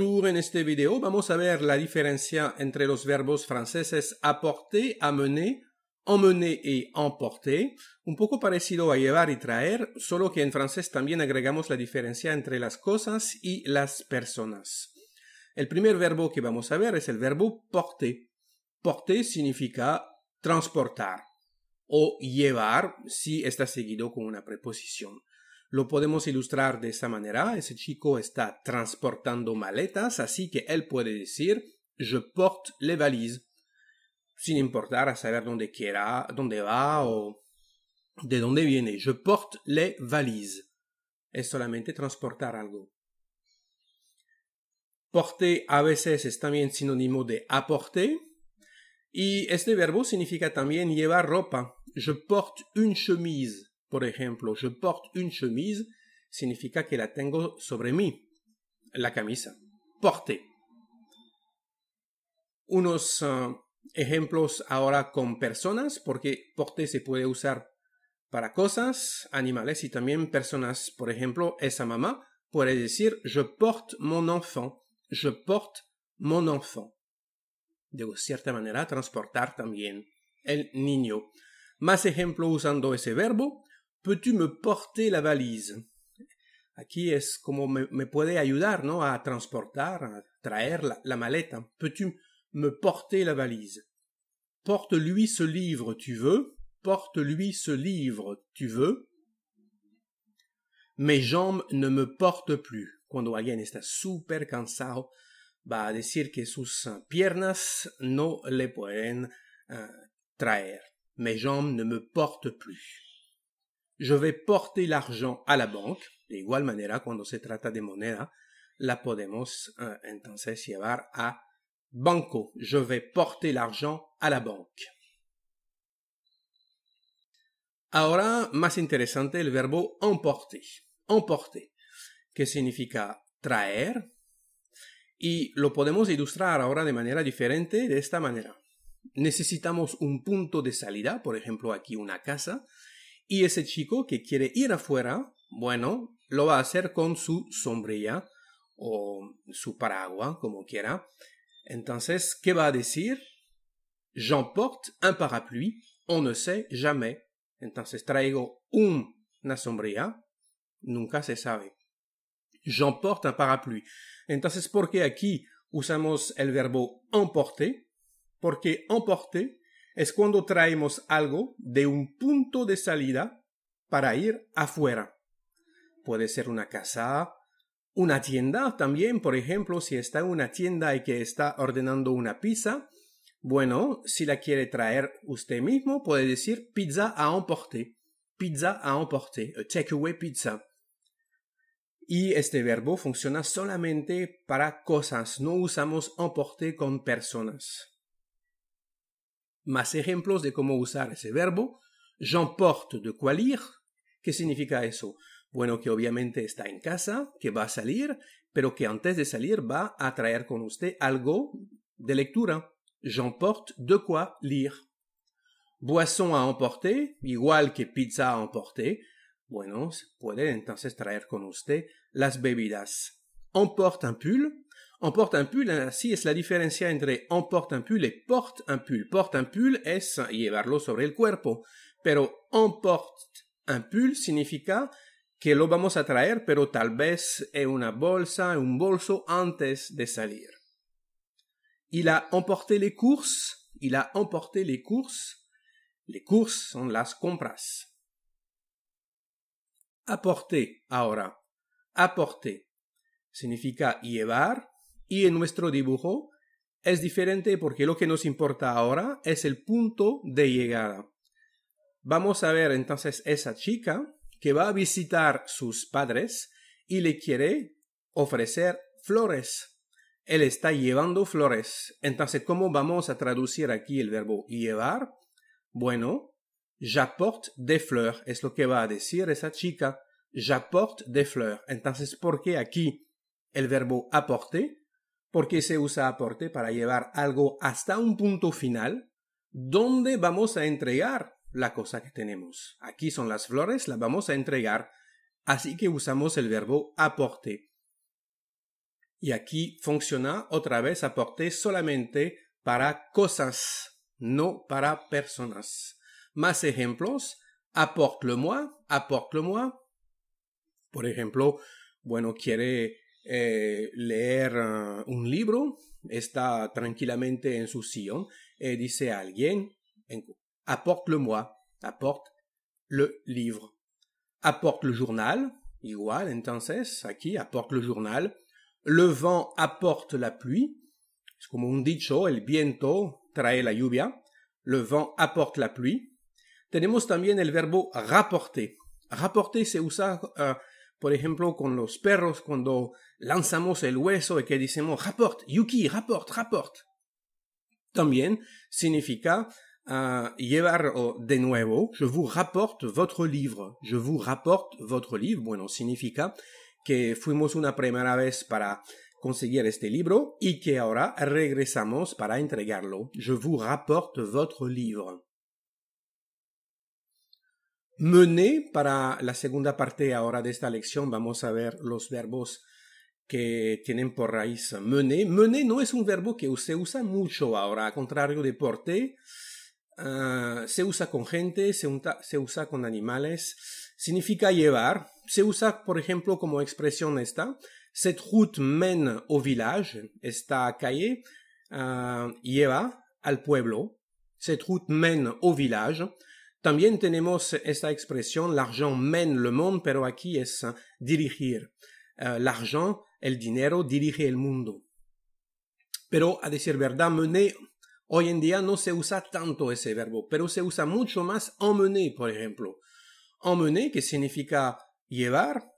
en este video vamos a ver la diferencia entre los verbos franceses apporter, amener, emmener y emporter, un poco parecido a llevar y traer, solo que en francés también agregamos la diferencia entre las cosas y las personas. El primer verbo que vamos a ver es el verbo porter. Porter significa transportar o llevar si está seguido con una preposición. Lo podemos ilustrar de esta manera. Ese chico está transportando maletas, así que él puede decir je porte les valises, sin importar a saber dónde quiera, dónde va o de dónde viene. Je porte les valises. Es solamente transportar algo. Porter a veces es también sinónimo de apporter. Y este verbo significa también llevar ropa. Je porte une chemise. Por ejemplo, je porte une chemise significa que la tengo sobre mí, la camisa. Porte. Unos ah, ejemplos ahora con personas, porque porte se puede usar para cosas, animales y también personas. Por ejemplo, esa mamá puede decir je porte mon enfant, je porte mon enfant. De cierta manera, transportar también el niño. Más ejemplo usando ese verbo, peux-tu me porter la valise? Aquí es como me, me puede ayudar, ¿no? A transportar, a traer la, la maleta. Peux-tu me porter la valise? Porte-lui ce livre, tu veux? Porte-lui ce livre, tu veux? Mes jambes ne me portent plus. Cuando alguien está super cansado, va a decir que sus eh, piernas no le pueden eh, traer. Mes jambes ne me portent plus. Je vais porter l'argent à la banque. De igual manera, cuando se trata de moneda, la podemos eh, entonces llevar a banco. Je vais porter l'argent à la banque. Ahora, más interesante, el verbo emporter. Emporter, que significa traer. Y lo podemos ilustrar ahora de manera diferente de esta manera. Necesitamos un punto de salida, por ejemplo aquí una casa, Y ese chico que quiere ir afuera, bueno, lo va a hacer con su sombrilla o su paraguas, como quiera. Entonces, ¿qué va a decir? J'emporte un parapluie, on ne sait jamais. Entonces traigo un, una sombrilla, nunca se sabe. J'emporte un parapluie. Entonces, ¿por qué aquí usamos el verbo emporter? Porque emporter es cuando traemos algo de un punto de salida para ir afuera. Puede ser una casa, una tienda también, por ejemplo, si está en una tienda y que está ordenando una pizza, bueno, si la quiere traer usted mismo, puede decir pizza a emporter, pizza à emporter, eh, takeaway pizza. Y este verbo funciona solamente para cosas, no usamos emporter con personas más ejemplos de cómo usar ese verbo. J'emporte de quoi lire. ¿Qué significa eso? Bueno, que obviamente está en casa, que va a salir, pero que antes de salir va a traer con usted algo de lectura. J'emporte de quoi lire. Boisson a emporter, igual que pizza a emporter. Bueno, puede entonces traer con usted las bebidas. Emporte un pull, « Emporte un pull, ainsi, hein. es la diferencia entre on un pull et porte un pull. Porte un pull es llevarlo sobre el cuerpo, pero emporte un pull significa que lo vamos a traer, pero tal vez es una bolsa, un bolso antes de salir. Il a emporté les courses, il a emporté les courses, les courses sont « las compras. Apporter, ahora. Apporter significa llevar y en nuestro dibujo es diferente porque lo que nos importa ahora es el punto de llegada. Vamos a ver entonces esa chica que va a visitar sus padres y le quiere ofrecer flores. Él está llevando flores. Entonces, ¿cómo vamos a traducir aquí el verbo llevar? Bueno, j'apporte des fleurs es lo que va a decir esa chica. J'apporte des fleurs. Entonces, ¿por qué aquí el verbo aporte porque se usa aporte para llevar algo hasta un punto final donde vamos a entregar la cosa que tenemos. Aquí son las flores, las vamos a entregar, así que usamos el verbo aporte. Y aquí funciona otra vez aporte solamente para cosas, no para personas. Más ejemplos, apporte-le-moi, apporte-le-moi. Por ejemplo, bueno, quiere eh, leer eh, un libro, está tranquilamente en su sillon y eh, dice alguien, apporte-le-moi, apporte le livre, apporte le journal, igual, entonces, aquí, apporte le journal, le vent apporte la pluie, es como un dicho, el viento trae la lluvia, le vent apporte la pluie. Tenemos también el verbo rapporter. Rapporter c'est où ça eh, por ejemplo, con los perros cuando lanzamos el hueso y que decimos rapport, Yuki, rapporte, rapporte También significa ah, llevar de nuevo, je vous rapporte votre livre, je vous rapporte votre livre. Bueno, significa que fuimos una primera vez para conseguir este libro y que ahora regresamos para entregarlo. Je vous rapporte votre livre mené para la segunda parte ahora de esta lección. Vamos a ver los verbos que tienen por raíz MENÉ. Mener no es un verbo que se usa mucho ahora, a contrario de porter. Ah, se usa con gente, se, usa con animales, significa llevar, se usa por ejemplo como expresión esta, cette route mène au village, esta calle ah, lleva al pueblo, cette route mène au village, también tenemos esta expresión, l'argent mène le monde, pero aquí es eh, dirigir. Eh, l'argent, el dinero, dirige el mundo. Pero a decir verdad, mener, hoy en día no se usa tanto ese verbo, pero se usa mucho más emmener, por ejemplo. Emmener, que significa llevar,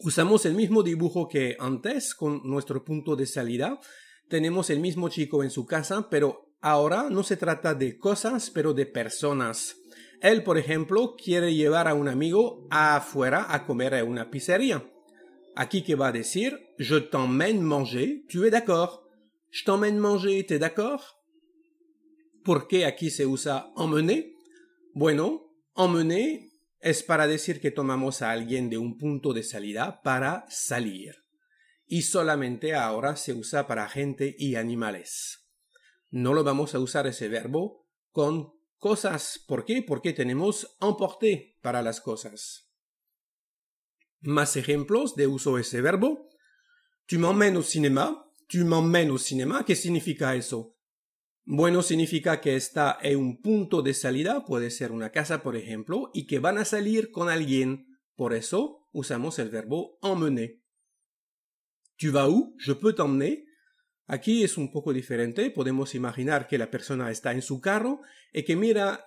usamos el mismo dibujo que antes con nuestro punto de salida. Tenemos el mismo chico en su casa, pero Ahora no se trata de cosas, pero de personas. Él, por ejemplo, quiere llevar a un amigo afuera a comer a una pizzería. Aquí que va a decir, je t'emmène manger, tu es d'accord. Je t'emmène manger, t'es d'accord? ¿Por qué aquí se usa emmener? Bueno, emmener es para decir que tomamos a alguien de un punto de salida para salir. Y solamente ahora se usa para gente y animales no lo vamos a usar ese verbo con cosas. ¿Por qué? Porque tenemos emporté para las cosas. Más ejemplos de uso de ese verbo. Tu m'emmènes au cinéma. Tu m'emmènes au cinéma. ¿Qué significa eso? Bueno, significa que está en un punto de salida, puede ser una casa, por ejemplo, y que van a salir con alguien. Por eso usamos el verbo emmener. Tu vas où? Je peux t'emmener. Aquí es un poco diferente, podemos imaginar que la persona está en su carro y que mira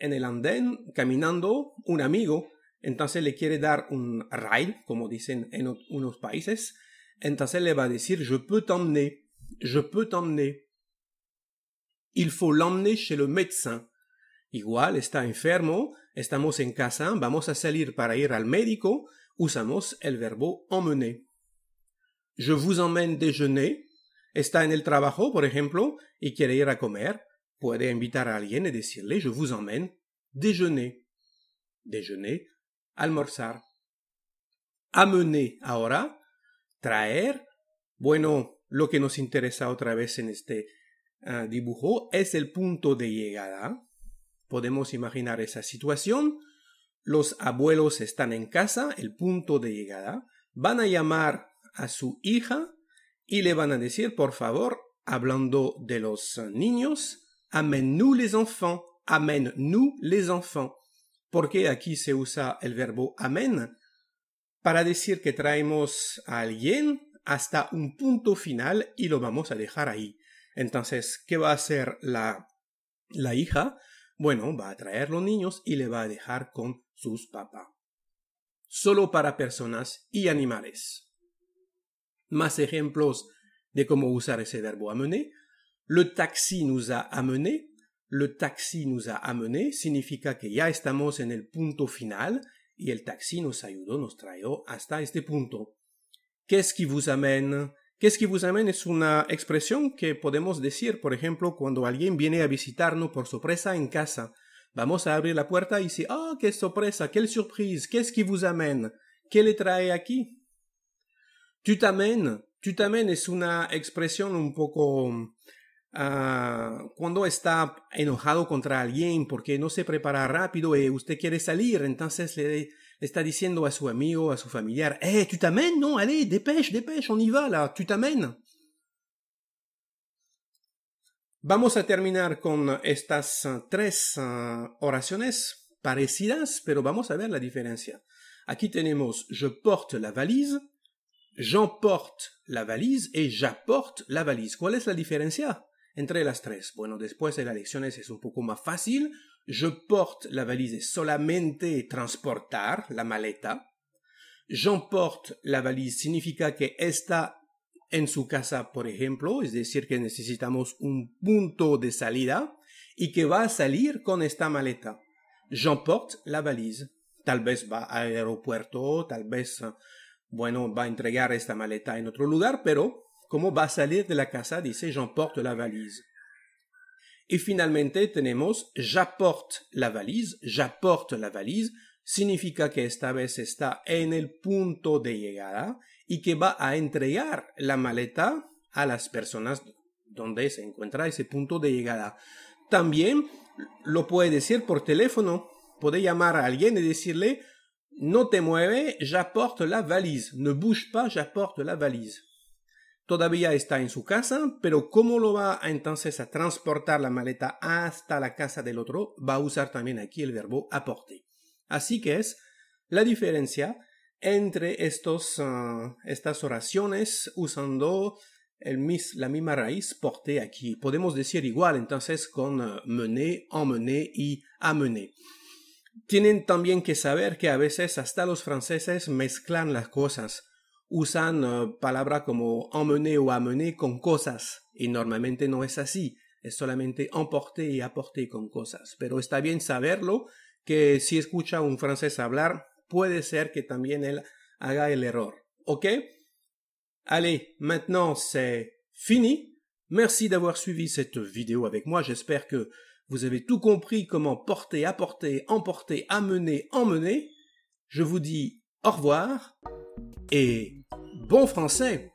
en el andén caminando un amigo, entonces le quiere dar un ride, como dicen en unos países, entonces le va a decir je peux t'emmener, je peux t'emmener. Il faut l'emmener chez le médecin. Igual está enfermo, estamos en casa, vamos a salir para ir al médico, usamos el verbo emmener. Je vous emmène déjeuner, está en el trabajo, por ejemplo, y quiere ir a comer, puede invitar a alguien y decirle je vous emmène déjeuner. Déjeuner, almorzar. Amener ahora, traer. Bueno, lo que nos interesa otra vez en este ah, dibujo es el punto de llegada. Podemos imaginar esa situación. Los abuelos están en casa, el punto de llegada. Van a llamar a su hija y le van a decir, por favor, hablando de los niños, amène-nous les enfants, amène-nous les enfants. Porque aquí se usa el verbo amén para decir que traemos a alguien hasta un punto final y lo vamos a dejar ahí. Entonces, ¿qué va a hacer la, la hija? Bueno, va a traer los niños y le va a dejar con sus papás. Solo para personas y animales más ejemplos de cómo usar ese verbo amener. Le taxi nos a amené. Le taxi nos ha amené significa que ya estamos en el punto final y el taxi nos ayudó, nos trajo hasta este punto. ¿Qué es qui vous amène? ¿Qué es que vous amène es una expresión que podemos decir, por ejemplo, cuando alguien viene a visitarnos por sorpresa en casa. Vamos a abrir la puerta y dice, ah, qué sorpresa, qué surprise, qu'est-ce que vous amène? ¿Qué le trae aquí? « Tu t'amènes ?»« Tu t'amènes ?» est una expression un poco uh, cuando está enojado contra parce porque no se prepara rápido y eh, usted quiere salir, entonces le está diciendo a su amigo, à su familiar, eh, tu t'amènes, non, allez, dépêche, dépêche, on y va là, tu t'amènes. Vamos a terminar con estas tres uh, oraciones parecidas, pero vamos a ver la diferencia. Aquí tenemos je porte la valise, J'emporte la valise y j'apporte la valise. ¿Cuál es la diferencia entre las tres? Bueno, después de las lecciones es un poco más fácil. Je porte la valise es solamente transportar la maleta. J'emporte la valise significa que está en su casa, por ejemplo, es decir, que necesitamos un punto de salida y que va a salir con esta maleta. J'emporte la valise. Tal vez va al aeropuerto, tal vez bueno, va a entregar esta maleta en otro lugar, pero como va a salir de la casa, dice j'emporte la valise. Y finalmente tenemos j'apporte la valise, j'apporte la valise, significa que esta vez está en el punto de llegada y que va a entregar la maleta a las personas donde se encuentra ese punto de llegada. También lo puede decir por teléfono, puede llamar a alguien y decirle no te mueve, j'apporte la valise. Ne bouge pas, j'apporte la valise. Todavía está en su casa, pero ¿cómo lo va entonces a transportar la maleta hasta la casa del otro? Va a usar también aquí el verbo apporter. Así que es la diferencia entre estos, ah, estas oraciones usando el mis, la misma raíz porter aquí. Podemos decir igual entonces con ah, mener, emmener y amener. Tienen también que saber que a veces hasta los franceses mezclan las cosas. Usan eh, palabras como emmener o amener con cosas. Y normalmente no es así. Es solamente emporter y aporter con cosas. Pero está bien saberlo que si escucha un francés hablar, puede ser que también él haga el error. ¿Ok? Allez, maintenant c'est fini. Merci d'avoir suivi cette vidéo avec moi. J'espère que vous avez tout compris comment porter, apporter, emporter, amener, emmener. Je vous dis au revoir et bon français